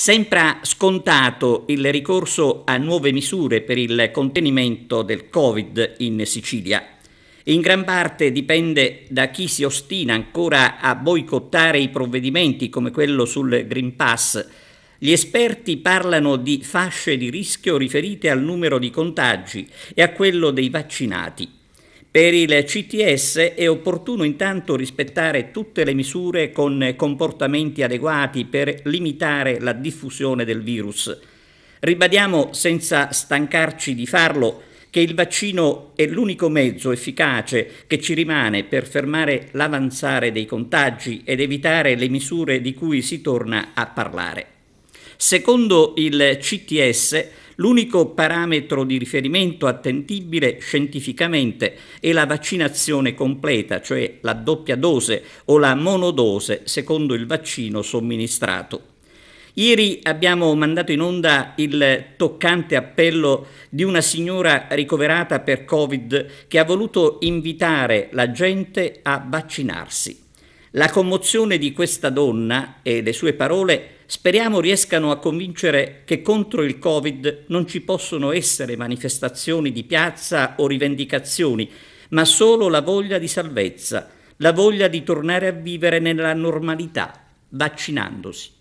Sembra scontato il ricorso a nuove misure per il contenimento del Covid in Sicilia. In gran parte dipende da chi si ostina ancora a boicottare i provvedimenti come quello sul Green Pass. Gli esperti parlano di fasce di rischio riferite al numero di contagi e a quello dei vaccinati. Per il CTS è opportuno intanto rispettare tutte le misure con comportamenti adeguati per limitare la diffusione del virus. Ribadiamo senza stancarci di farlo che il vaccino è l'unico mezzo efficace che ci rimane per fermare l'avanzare dei contagi ed evitare le misure di cui si torna a parlare. Secondo il CTS, L'unico parametro di riferimento attendibile scientificamente è la vaccinazione completa, cioè la doppia dose o la monodose secondo il vaccino somministrato. Ieri abbiamo mandato in onda il toccante appello di una signora ricoverata per Covid che ha voluto invitare la gente a vaccinarsi. La commozione di questa donna e le sue parole speriamo riescano a convincere che contro il Covid non ci possono essere manifestazioni di piazza o rivendicazioni, ma solo la voglia di salvezza, la voglia di tornare a vivere nella normalità, vaccinandosi.